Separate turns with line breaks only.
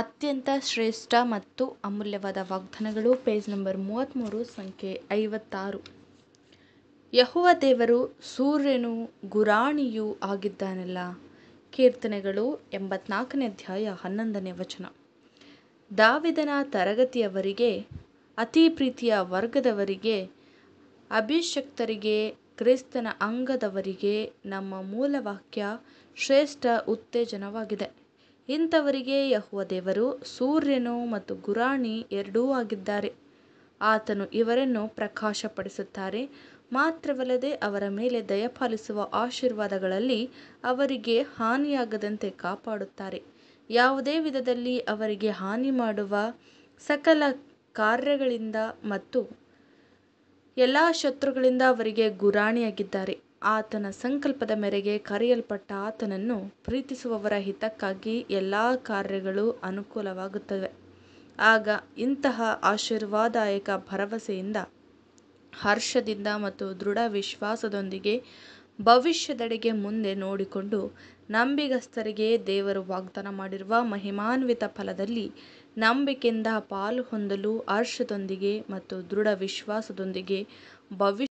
ಅತ್ಯಂತ ಶ್ರೇಷ್ಠ ಮತ್ತು ಅಮೂಲ್ಯವಾದ ವಾಗ್ದಾನಗಳು ಪೇಜ್ ನಂಬರ್ ಮೂವತ್ತ್ಮೂರು ಸಂಖ್ಯೆ ಐವತ್ತಾರು ಯಹುವ ದೇವರು ಸೂರ್ಯನು ಗುರಾಣಿಯೂ ಆಗಿದ್ದಾನಲ್ಲ ಕೀರ್ತನೆಗಳು ಎಂಬತ್ನಾಲ್ಕನೇ ಅಧ್ಯಾಯ ಹನ್ನೊಂದನೇ ವಚನ ದಾವಿದನ ತರಗತಿಯವರಿಗೆ ಅತಿ ಪ್ರೀತಿಯ ವರ್ಗದವರಿಗೆ ಅಭಿಷಕ್ತರಿಗೆ ಕ್ರಿಸ್ತನ ಅಂಗದವರಿಗೆ ನಮ್ಮ ಮೂಲವಾಕ್ಯ ಶ್ರೇಷ್ಠ ಉತ್ತೇಜನವಾಗಿದೆ ಇಂಥವರಿಗೆ ಯಹುವ ದೇವರು ಸೂರ್ಯನು ಮತ್ತು ಗುರಾಣಿ ಎರಡೂ ಆಗಿದ್ದಾರೆ ಆತನು ಇವರನ್ನು ಪ್ರಕಾಶಪಡಿಸುತ್ತಾರೆ ಮಾತ್ರವಲ್ಲದೆ ಅವರ ಮೇಲೆ ದಯಪಾಲಿಸುವ ಆಶೀರ್ವಾದಗಳಲ್ಲಿ ಅವರಿಗೆ ಹಾನಿಯಾಗದಂತೆ ಕಾಪಾಡುತ್ತಾರೆ ಯಾವುದೇ ವಿಧದಲ್ಲಿ ಅವರಿಗೆ ಹಾನಿ ಮಾಡುವ ಸಕಲ ಕಾರ್ಯಗಳಿಂದ ಮತ್ತು ಎಲ್ಲ ಶತ್ರುಗಳಿಂದ ಅವರಿಗೆ ಗುರಾಣಿಯಾಗಿದ್ದಾರೆ ಆತನ ಸಂಕಲ್ಪದ ಮೇರೆಗೆ ಕರೆಯಲ್ಪಟ್ಟ ಆತನನ್ನು ಪ್ರೀತಿಸುವವರ ಹಿತಕ್ಕಾಗಿ ಎಲ್ಲ ಕಾರ್ಯಗಳು ಅನುಕೂಲವಾಗುತ್ತವೆ ಆಗ ಇಂತಹ ಆಶೀರ್ವಾದಾಯಕ ಭರವಸೆಯಿಂದ ಹರ್ಷದಿಂದ ಮತ್ತು ದೃಢ ವಿಶ್ವಾಸದೊಂದಿಗೆ ಭವಿಷ್ಯದೆಡೆಗೆ ಮುಂದೆ ನೋಡಿಕೊಂಡು ನಂಬಿಗಸ್ತರಿಗೆ ದೇವರು ವಾಗ್ದಾನ ಮಾಡಿರುವ ಮಹಿಮಾನ್ವಿತ ಫಲದಲ್ಲಿ ನಂಬಿಕೆಯಿಂದ ಪಾಲು ಹೊಂದಲು ಹರ್ಷದೊಂದಿಗೆ ಮತ್ತು ದೃಢ ವಿಶ್ವಾಸದೊಂದಿಗೆ ಭವಿಷ್ಯ